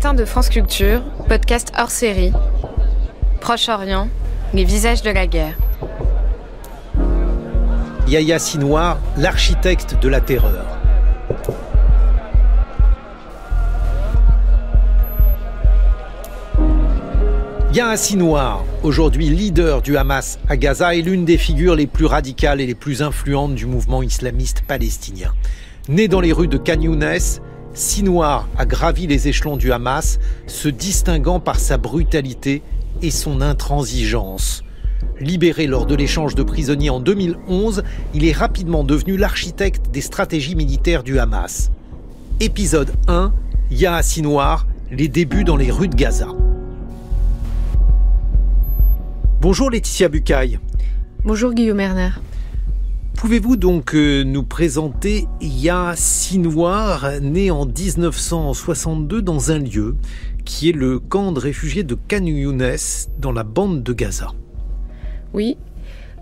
matin de France Culture, podcast hors série, Proche-Orient, les visages de la guerre. Yahya Sinoir, l'architecte de la terreur. Yahya Sinwar, aujourd'hui leader du Hamas à Gaza, est l'une des figures les plus radicales et les plus influentes du mouvement islamiste palestinien. Né dans les rues de Kanyounes. Sinoir a gravi les échelons du Hamas, se distinguant par sa brutalité et son intransigeance. Libéré lors de l'échange de prisonniers en 2011, il est rapidement devenu l'architecte des stratégies militaires du Hamas. Épisode 1 Yaha Sinoir, les débuts dans les rues de Gaza. Bonjour Laetitia Bucaille. Bonjour Guillaume Erner. Pouvez-vous donc euh, nous présenter Yahya Sinoir, né en 1962 dans un lieu qui est le camp de réfugiés de Khan Younes dans la bande de Gaza Oui.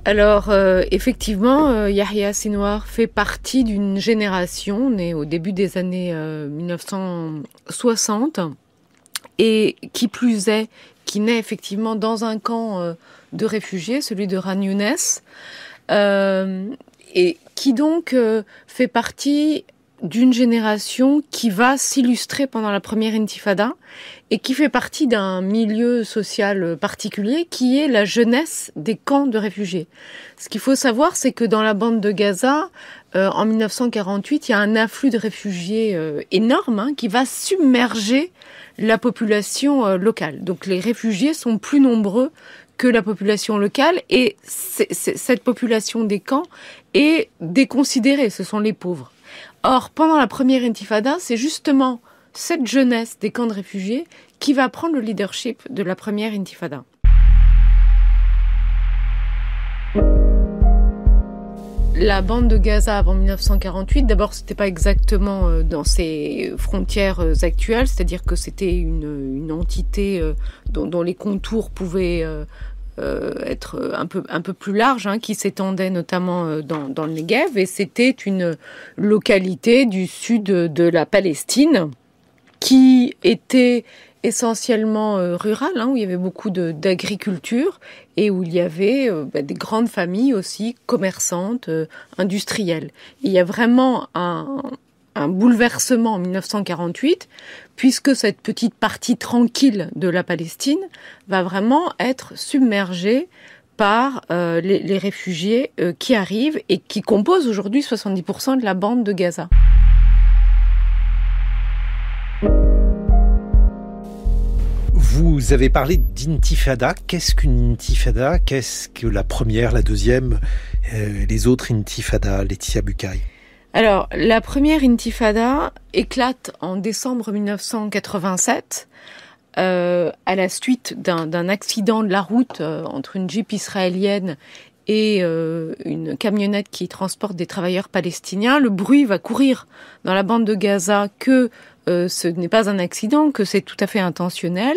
Alors euh, effectivement, euh, Yahya Sinoir fait partie d'une génération née au début des années 1960 et qui plus est, qui naît effectivement dans un camp de réfugiés, celui de Ran Younes et qui donc euh, fait partie d'une génération qui va s'illustrer pendant la première intifada et qui fait partie d'un milieu social particulier qui est la jeunesse des camps de réfugiés. Ce qu'il faut savoir, c'est que dans la bande de Gaza, euh, en 1948, il y a un afflux de réfugiés euh, énorme hein, qui va submerger la population locale. Donc les réfugiés sont plus nombreux que la population locale. Et cette population des camps est déconsidérée, ce sont les pauvres. Or, pendant la première intifada, c'est justement cette jeunesse des camps de réfugiés qui va prendre le leadership de la première intifada. la bande de Gaza avant 1948, d'abord, ce n'était pas exactement euh, dans ses frontières euh, actuelles, c'est-à-dire que c'était une, entité euh, dont, les contours pouvaient être un peu, plus larges, hein, qui s'étendait notamment dans, dans le Negev, et c'était une localité du sud de la Palestine qui était essentiellement euh, rural, hein, où il y avait beaucoup d'agriculture et où il y avait euh, bah, des grandes familles aussi commerçantes, euh, industrielles. il y a vraiment un, un, bouleversement en 1948, puisque cette petite partie tranquille de la Palestine va vraiment être submergée par les, les, réfugiés qui arrivent et qui composent aujourd'hui 70% de la bande de Gaza. Vous avez parlé d'intifada. Qu'est-ce qu'une intifada Qu'est-ce que la première, la deuxième, euh, les autres intifadas, Laetitia Bucaille Alors, la première intifada éclate en décembre 1987. Euh, à la suite d'un accident de la route euh, entre une jeep israélienne et euh, une camionnette qui transporte des travailleurs palestiniens, le bruit va courir dans la bande de Gaza que euh, ce n'est pas un accident, que c'est tout à fait intentionnel,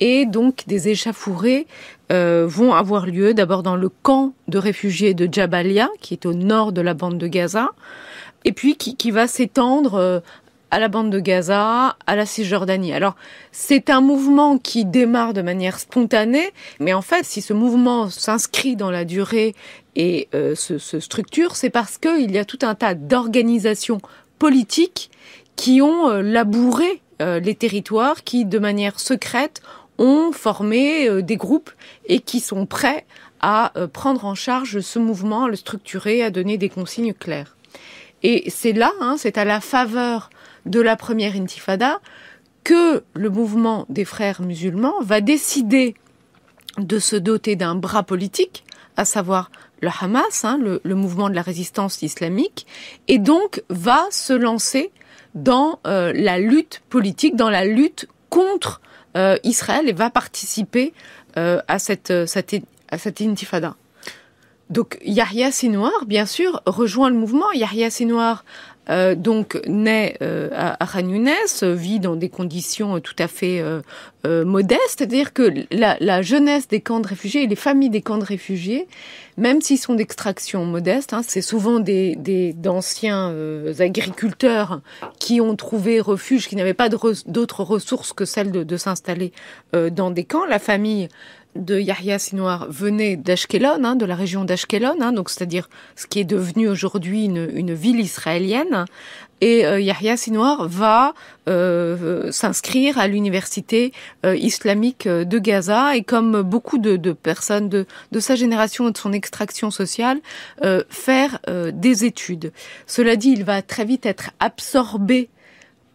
et donc des échafourées euh, vont avoir lieu d'abord dans le camp de réfugiés de Jabalia, qui est au nord de la bande de Gaza, et puis qui, qui va s'étendre à la bande de Gaza, à la Cisjordanie. Alors, c'est un mouvement qui démarre de manière spontanée, mais en fait, si ce mouvement s'inscrit dans la durée et euh, se, structure, c'est parce qu'il y a tout un tas d'organisations politiques qui ont euh, labouré euh, les territoires, qui, de manière secrète, ont formé des groupes et qui sont prêts à prendre en charge ce mouvement, à le structurer, à donner des consignes claires. Et c'est là, hein, c'est à la faveur de la première intifada que le mouvement des frères musulmans va décider de se doter d'un bras politique, à savoir le Hamas, hein, le, mouvement de la résistance islamique, et donc va se lancer dans euh, la lutte politique, dans la lutte contre euh, Israël et va participer euh, à, cette, à cette intifada. Donc Yahya Sinoir bien sûr, rejoint le mouvement. Yahya Sinwar euh, donc naît euh, à, à vit dans des conditions euh, tout à fait modestes, c'est-à-dire que la, jeunesse des camps de réfugiés et les familles des camps de réfugiés, même s'ils sont d'extraction modeste, hein, c'est souvent des d'anciens agriculteurs qui ont trouvé refuge, qui n'avaient pas d'autres ressources que celles de, de s'installer dans des camps. La famille de Yahya Sinoir venait d'Ashkelon, hein, de la région d'Ashkelon, hein, donc c'est-à-dire ce qui est devenu aujourd'hui une, ville israélienne. Et euh, Yahya Sinoir va euh, s'inscrire à l'université euh, islamique de Gaza et comme beaucoup de, personnes de, de, sa génération et de son extraction sociale, faire des études. Cela dit, il va très vite être absorbé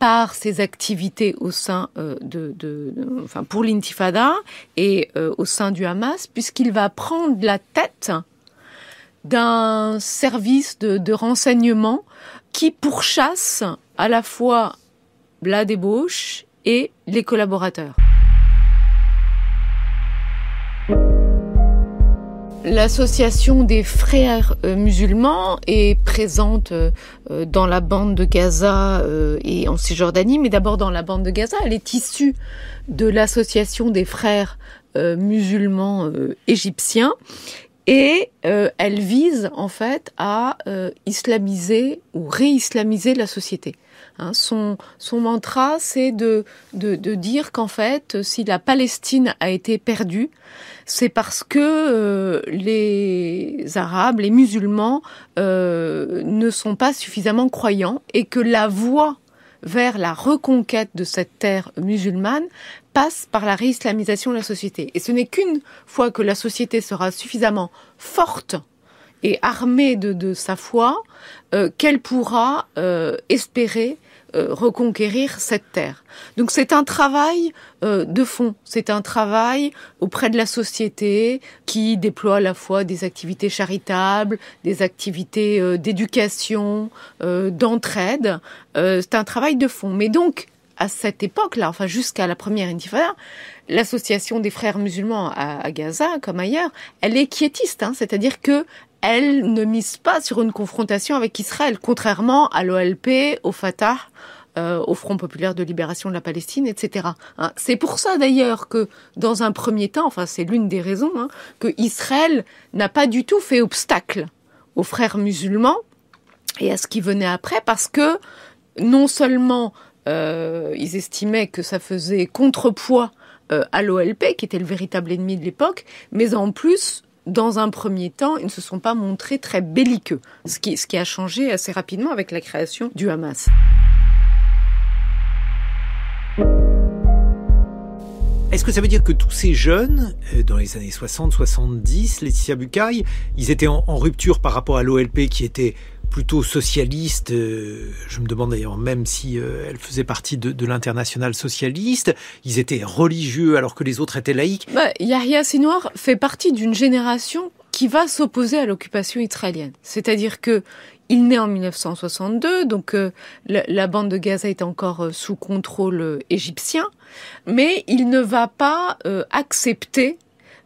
par ses activités au sein euh, de, enfin pour l'intifada et euh, au sein du Hamas, puisqu'il va prendre la tête d'un service de, de renseignement qui pourchasse à la fois la débauche et les collaborateurs. L'association des frères euh, musulmans est présente euh, euh, dans la bande de Gaza et en Cisjordanie, mais d'abord dans la bande de Gaza. Elle est issue de l'association des frères musulmans égyptiens et elle vise en fait à islamiser ou réislamiser la société. Hein, son, son mantra, c'est de, dire qu'en fait, si la Palestine a été perdue, c'est parce que euh, les Arabes, les musulmans euh, ne sont pas suffisamment croyants et que la voie vers la reconquête de cette terre musulmane passe par la réislamisation de la société. Et ce n'est qu'une fois que la société sera suffisamment forte et armée de, sa foi euh, qu'elle pourra espérer euh, reconquérir cette terre. Donc c'est un travail euh, de fond, c'est un travail auprès de la société qui déploie à la fois des activités charitables, des activités euh, d'éducation, d'entraide. c'est un travail de fond. Mais donc à cette époque-là, enfin jusqu'à la première intifada, l'association des frères musulmans à, Gaza, comme ailleurs, elle est quiétiste, hein. c'est-à-dire que elle ne mise pas sur une confrontation avec Israël, contrairement à l'OLP, au Fatah, euh, au Front populaire de libération de la Palestine, etc. Hein. c'est pour ça d'ailleurs que, dans un premier temps, enfin c'est l'une des raisons, hein, que Israël n'a pas du tout fait obstacle aux frères musulmans et à ce qui venait après, parce que non seulement euh, ils estimaient que ça faisait contrepoids euh, à l'OLP, qui était le véritable ennemi de l'époque, mais en plus, dans un premier temps, ils ne se sont pas montrés très belliqueux, ce qui, ce qui a changé assez rapidement avec la création du Hamas. Est-ce que ça veut dire que tous ces jeunes, euh, dans les années 60, 70, Laetitia Bucaille, ils étaient en rupture par rapport à l'OLP qui était plutôt socialiste. Euh, je me demande d'ailleurs même si euh, elle faisait partie de, l'international socialiste. Ils étaient religieux alors que les autres étaient laïcs. Bah, Yahya Sinoir fait partie d'une génération qui va s'opposer à l'occupation israélienne. C'est-à-dire que il naît en 1962, donc euh, la, bande de Gaza est encore sous contrôle égyptien, mais il ne va pas accepter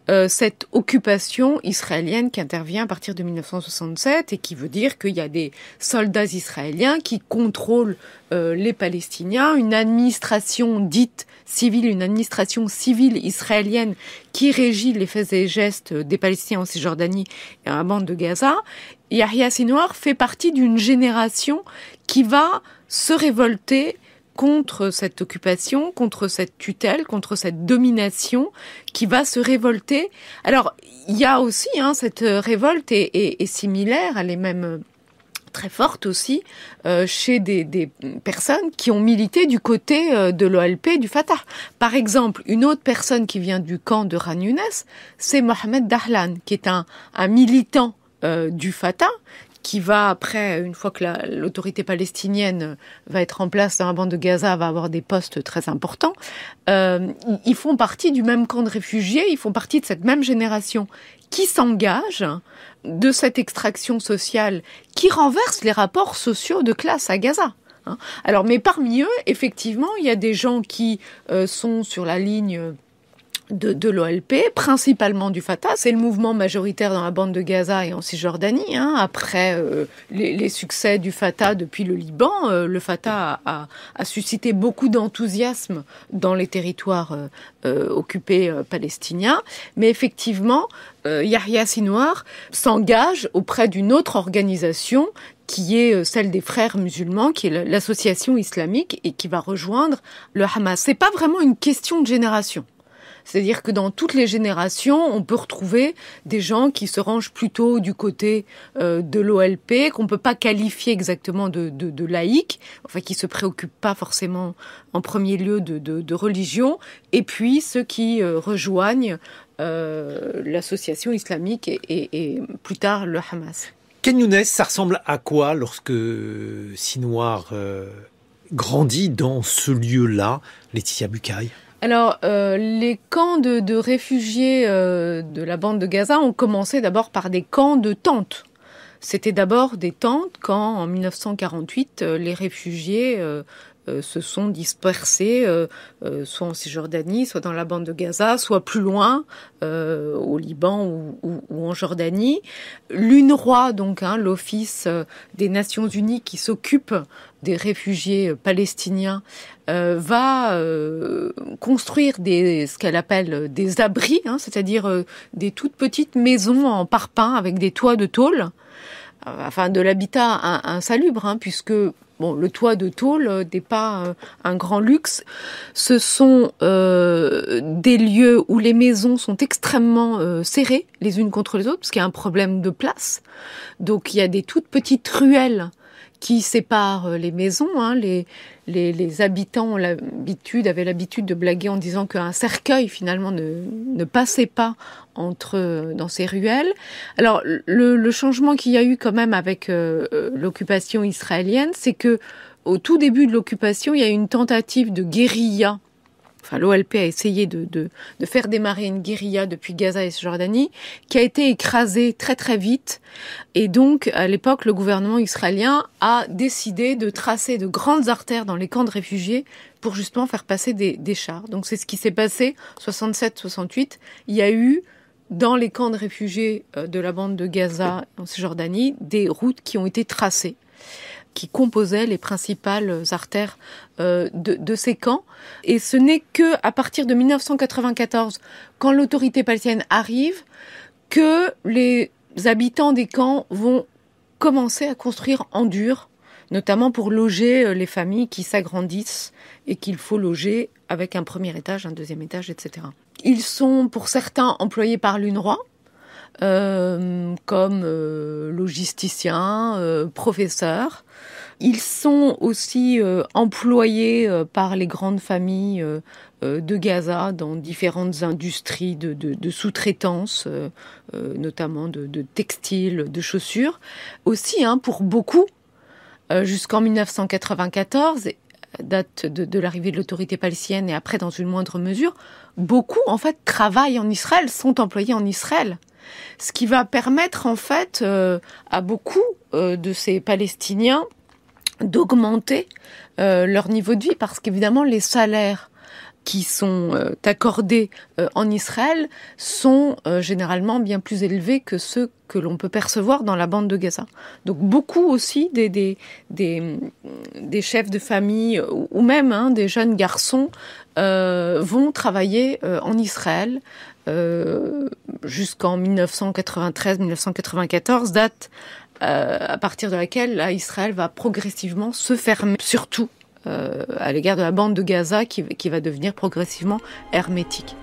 euh, cette occupation israélienne qui intervient à partir de 1967 et qui veut dire qu'il y a des soldats israéliens qui contrôlent euh, les Palestiniens, une administration dite civile, une administration civile israélienne qui régit les faits et gestes des Palestiniens en Cisjordanie et en bande de Gaza. Yahya Sinoir fait partie d'une génération qui va se révolter contre cette occupation, contre cette tutelle, contre cette domination, qui va se révolter. Alors, il y a aussi, hein, cette révolte est, similaire, elle est même très forte aussi euh, chez des, personnes qui ont milité du côté euh, de l'OLP du Fatah. Par exemple, une autre personne qui vient du camp de Ran c'est Mohamed Dahlan, qui est un, militant euh, du Fatah, qui va après, une fois que l'autorité palestinienne va être en place dans la bande de Gaza, va avoir des postes très importants, euh, ils font partie du même camp de réfugiés, ils font partie de cette même génération qui s'engage de cette extraction sociale qui renverse les rapports sociaux de classe à Gaza. Hein. Alors, mais parmi eux, effectivement, il y a des gens qui euh, sont sur la ligne de, l'OLP, principalement du Fatah. C'est le mouvement majoritaire dans la bande de Gaza et en Cisjordanie. Hein. Après euh, les, succès du Fatah depuis le Liban, euh, le Fatah a, suscité beaucoup d'enthousiasme dans les territoires euh, occupés palestiniens. Mais effectivement, Yahya Sinwar s'engage auprès d'une autre organisation qui est celle des frères musulmans, qui est l'association islamique et qui va rejoindre le Hamas. C'est pas vraiment une question de génération. C'est-à-dire que dans toutes les générations, on peut retrouver des gens qui se rangent plutôt du côté euh, de l'OLP, qu'on ne peut pas qualifier exactement de, de, laïque, enfin qui se préoccupent pas forcément en premier lieu de, religion, et puis ceux qui euh, rejoignent euh, l'association islamique et, plus tard le Hamas. Ken Younes, ça ressemble à quoi lorsque Sinoir grandit dans ce lieu-là, Laetitia Bucaille alors, euh, les camps de, réfugiés euh, de la bande de Gaza ont commencé d'abord par des camps de tentes. C'était d'abord des tentes quand, en 1948, euh, les réfugiés euh, se sont dispersés, euh, euh, soit en Cisjordanie, soit dans la bande de Gaza, soit plus loin, au Liban ou, ou, en Jordanie. L'UNRWA, donc hein, l'Office des Nations Unies qui s'occupe des réfugiés palestiniens, va construire des, ce qu'elle appelle des abris, hein, c'est-à-dire des toutes petites maisons en parpaing avec des toits de tôle enfin de l'habitat insalubre, hein, puisque bon, le toit de tôle euh, n'est pas euh, un grand luxe. Ce sont euh, des lieux où les maisons sont extrêmement serrées les unes contre les autres, parce qu'il y a un problème de place. Donc il y a des toutes petites ruelles qui sépare euh, les maisons. Hein. Les, les, habitants ont l'habitude, avaient l'habitude de blaguer en disant qu'un cercueil finalement ne, ne, passait pas entre euh, dans ces ruelles. Alors le, le changement qu'il y a eu quand même avec euh, l'occupation israélienne, c'est que au tout début de l'occupation, il y a eu une tentative de guérilla enfin l'OLP a essayé de, faire démarrer une guérilla depuis Gaza et Cisjordanie, qui a été écrasée très très vite. Et donc, à l'époque, le gouvernement israélien a décidé de tracer de grandes artères dans les camps de réfugiés pour justement faire passer des, des chars. Donc c'est ce qui s'est passé 67-68. Il y a eu dans les camps de réfugiés euh, de la bande de Gaza en Cisjordanie des routes qui ont été tracées qui composaient les principales artères euh, de, ces camps. Et ce n'est que à partir de 1994, quand l'autorité palestinienne arrive, que les habitants des camps vont commencer à construire en dur, notamment pour loger euh, les familles qui s'agrandissent et qu'il faut loger avec un premier étage, un deuxième étage, etc. Ils sont pour certains employés par l'UNRWA, euh, comme euh, logisticien, logisticiens, euh, professeurs. Ils sont aussi employés par les grandes familles de Gaza dans différentes industries de, sous-traitance, notamment de, textiles, de chaussures. Aussi, hein, pour beaucoup, jusqu'en 1994, date de, de l'arrivée de l'autorité palestinienne et après dans une moindre mesure, beaucoup en fait travaillent en Israël, sont employés en Israël ce qui va permettre en fait euh, à beaucoup euh, de ces Palestiniens d'augmenter euh, leur niveau de vie parce qu'évidemment les salaires qui sont accordés en Israël sont généralement bien plus élevés que ceux que l'on peut percevoir dans la bande de Gaza. Donc beaucoup aussi des, des, des, chefs de famille ou même hein, des jeunes garçons vont travailler en Israël jusqu'en 1993-1994, date euh, à partir de laquelle Israël va progressivement se fermer, surtout euh, à l'égard de la bande de Gaza qui va devenir progressivement hermétique.